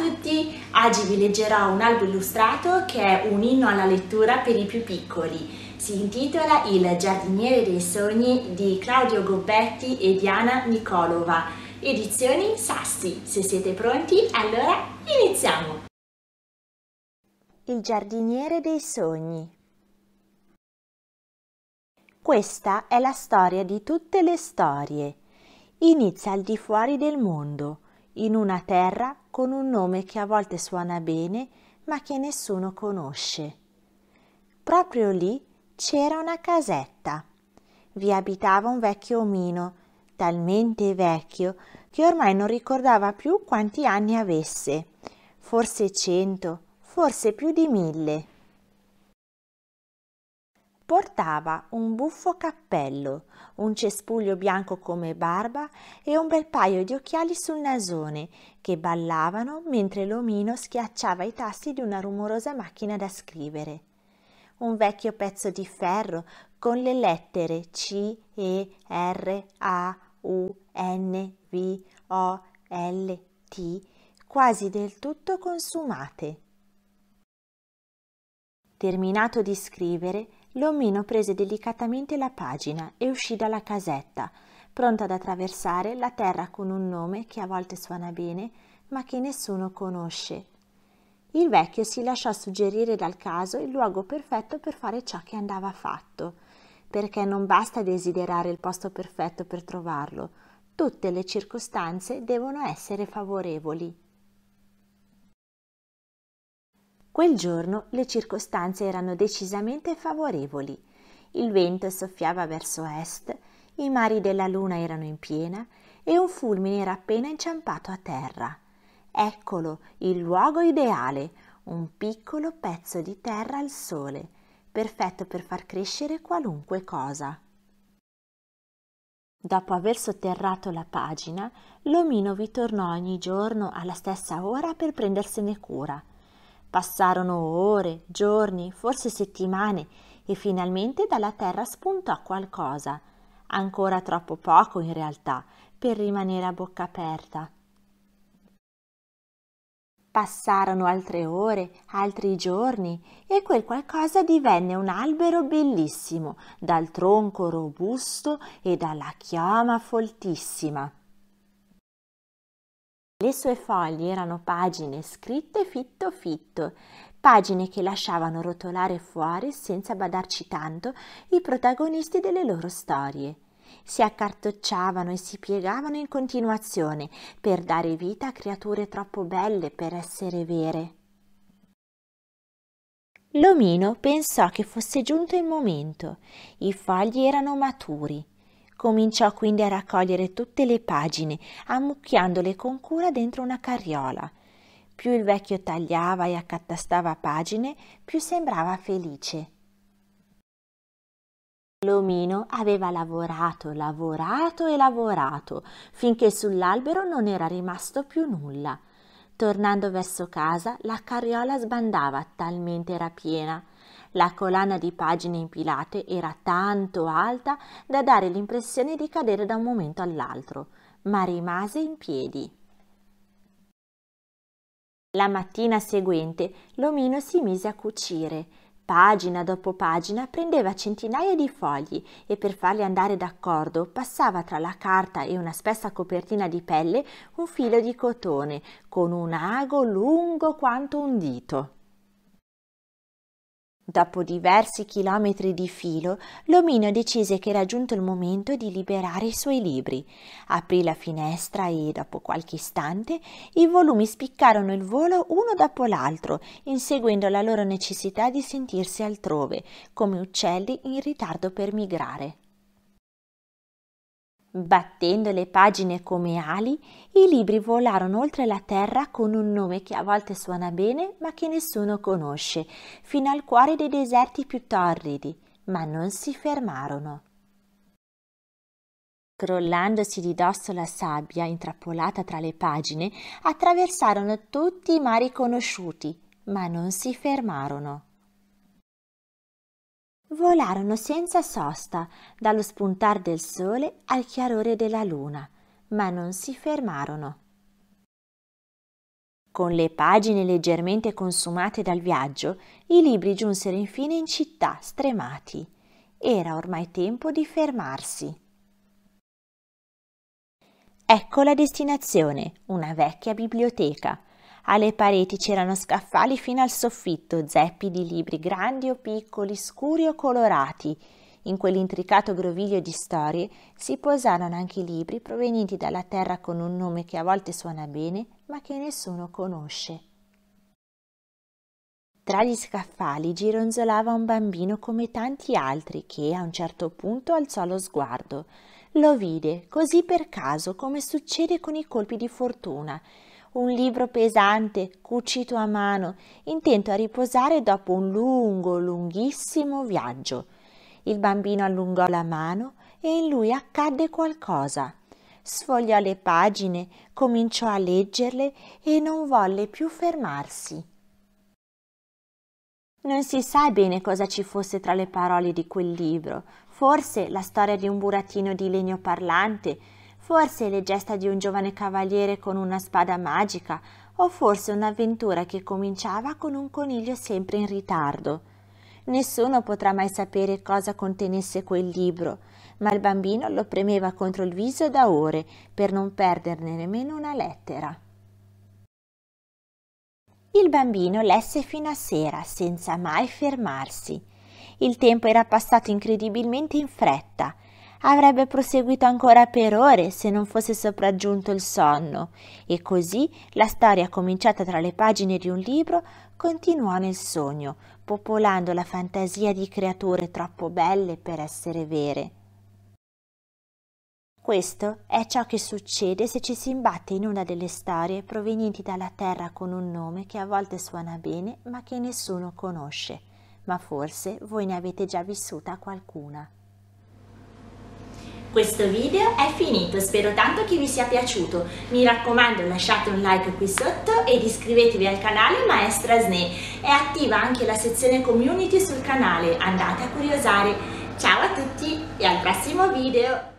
tutti, oggi vi leggerò un albo illustrato che è un inno alla lettura per i più piccoli. Si intitola Il giardiniere dei sogni di Claudio Gobbetti e Diana Nicolova, edizioni Sassi. Se siete pronti, allora iniziamo! Il giardiniere dei sogni Questa è la storia di tutte le storie. Inizia al di fuori del mondo in una terra con un nome che a volte suona bene ma che nessuno conosce. Proprio lì c'era una casetta. Vi abitava un vecchio omino, talmente vecchio che ormai non ricordava più quanti anni avesse, forse cento, forse più di mille. Portava un buffo cappello, un cespuglio bianco come barba e un bel paio di occhiali sul nasone che ballavano mentre l'omino schiacciava i tasti di una rumorosa macchina da scrivere. Un vecchio pezzo di ferro con le lettere C, E, R, A, U, N, V, O, L, T quasi del tutto consumate. Terminato di scrivere, l'omino prese delicatamente la pagina e uscì dalla casetta, pronto ad attraversare la terra con un nome che a volte suona bene, ma che nessuno conosce. Il vecchio si lasciò suggerire dal caso il luogo perfetto per fare ciò che andava fatto, perché non basta desiderare il posto perfetto per trovarlo, tutte le circostanze devono essere favorevoli. Quel giorno le circostanze erano decisamente favorevoli. Il vento soffiava verso est, i mari della luna erano in piena e un fulmine era appena inciampato a terra. Eccolo il luogo ideale, un piccolo pezzo di terra al sole, perfetto per far crescere qualunque cosa. Dopo aver sotterrato la pagina, l'omino vi tornò ogni giorno alla stessa ora per prendersene cura Passarono ore, giorni, forse settimane e finalmente dalla terra spuntò qualcosa, ancora troppo poco in realtà, per rimanere a bocca aperta. Passarono altre ore, altri giorni e quel qualcosa divenne un albero bellissimo, dal tronco robusto e dalla chioma foltissima. Le sue foglie erano pagine scritte fitto fitto, pagine che lasciavano rotolare fuori, senza badarci tanto, i protagonisti delle loro storie. Si accartocciavano e si piegavano in continuazione per dare vita a creature troppo belle per essere vere. L'omino pensò che fosse giunto il momento. I fogli erano maturi, Cominciò quindi a raccogliere tutte le pagine, ammucchiandole con cura dentro una carriola. Più il vecchio tagliava e accatastava pagine, più sembrava felice. L'omino aveva lavorato, lavorato e lavorato, finché sull'albero non era rimasto più nulla. Tornando verso casa, la carriola sbandava, talmente era piena. La colonna di pagine impilate era tanto alta da dare l'impressione di cadere da un momento all'altro, ma rimase in piedi. La mattina seguente l'omino si mise a cucire. Pagina dopo pagina prendeva centinaia di fogli e per farli andare d'accordo passava tra la carta e una spessa copertina di pelle un filo di cotone con un ago lungo quanto un dito. Dopo diversi chilometri di filo, l'omino decise che era giunto il momento di liberare i suoi libri. Aprì la finestra e, dopo qualche istante, i volumi spiccarono il volo uno dopo l'altro, inseguendo la loro necessità di sentirsi altrove, come uccelli in ritardo per migrare. Battendo le pagine come ali, i libri volarono oltre la terra con un nome che a volte suona bene ma che nessuno conosce, fino al cuore dei deserti più torridi, ma non si fermarono. Crollandosi di dosso la sabbia intrappolata tra le pagine, attraversarono tutti i mari conosciuti, ma non si fermarono. Volarono senza sosta dallo spuntar del sole al chiarore della luna, ma non si fermarono. Con le pagine leggermente consumate dal viaggio, i libri giunsero infine in città, stremati. Era ormai tempo di fermarsi. Ecco la destinazione, una vecchia biblioteca, alle pareti c'erano scaffali fino al soffitto, zeppi di libri grandi o piccoli, scuri o colorati. In quell'intricato groviglio di storie si posarono anche libri provenienti dalla terra con un nome che a volte suona bene, ma che nessuno conosce. Tra gli scaffali gironzolava un bambino come tanti altri che a un certo punto alzò lo sguardo. Lo vide, così per caso, come succede con i colpi di fortuna, un libro pesante, cucito a mano, intento a riposare dopo un lungo, lunghissimo viaggio. Il bambino allungò la mano e in lui accadde qualcosa. Sfogliò le pagine, cominciò a leggerle e non volle più fermarsi. Non si sa bene cosa ci fosse tra le parole di quel libro, forse la storia di un burattino di legno parlante, forse le gesta di un giovane cavaliere con una spada magica, o forse un'avventura che cominciava con un coniglio sempre in ritardo. Nessuno potrà mai sapere cosa contenesse quel libro, ma il bambino lo premeva contro il viso da ore per non perderne nemmeno una lettera. Il bambino lesse fino a sera, senza mai fermarsi. Il tempo era passato incredibilmente in fretta avrebbe proseguito ancora per ore se non fosse sopraggiunto il sonno, e così la storia cominciata tra le pagine di un libro continuò nel sogno, popolando la fantasia di creature troppo belle per essere vere. Questo è ciò che succede se ci si imbatte in una delle storie provenienti dalla terra con un nome che a volte suona bene ma che nessuno conosce, ma forse voi ne avete già vissuta qualcuna. Questo video è finito, spero tanto che vi sia piaciuto. Mi raccomando lasciate un like qui sotto ed iscrivetevi al canale Maestra Sne. E attiva anche la sezione community sul canale, andate a curiosare. Ciao a tutti e al prossimo video!